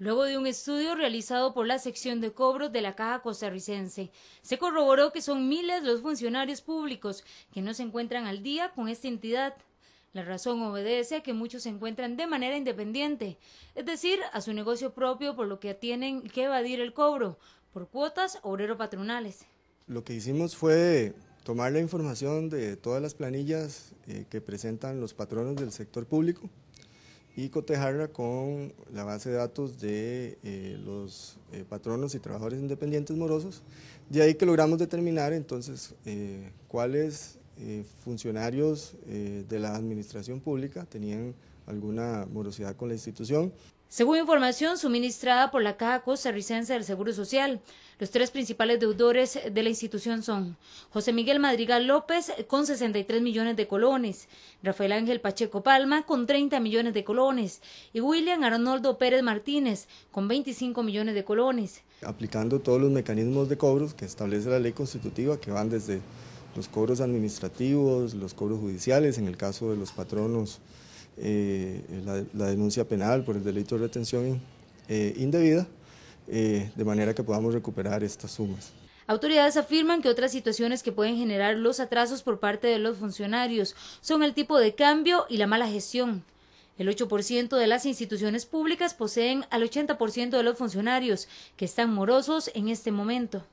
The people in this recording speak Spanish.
Luego de un estudio realizado por la sección de cobros de la Caja Costarricense, se corroboró que son miles los funcionarios públicos que no se encuentran al día con esta entidad. La razón obedece a que muchos se encuentran de manera independiente, es decir, a su negocio propio, por lo que tienen que evadir el cobro por cuotas obrero patronales. Lo que hicimos fue tomar la información de todas las planillas eh, que presentan los patronos del sector público y cotejarla con la base de datos de eh, los eh, patronos y trabajadores independientes morosos. De ahí que logramos determinar entonces eh, cuáles funcionarios de la administración pública tenían alguna morosidad con la institución. Según información suministrada por la Caja Costarricense del Seguro Social, los tres principales deudores de la institución son José Miguel Madrigal López con 63 millones de colones, Rafael Ángel Pacheco Palma con 30 millones de colones y William Arnoldo Pérez Martínez con 25 millones de colones. Aplicando todos los mecanismos de cobros que establece la ley constitutiva que van desde los cobros administrativos, los cobros judiciales en el caso de los patronos eh, la, denuncia penal por el delito de retención eh, indebida, eh, de manera que podamos recuperar estas sumas. Autoridades afirman que otras situaciones que pueden generar los atrasos por parte de los funcionarios son el tipo de cambio y la mala gestión. El 8% de las instituciones públicas poseen al 80% de los funcionarios que están morosos en este momento.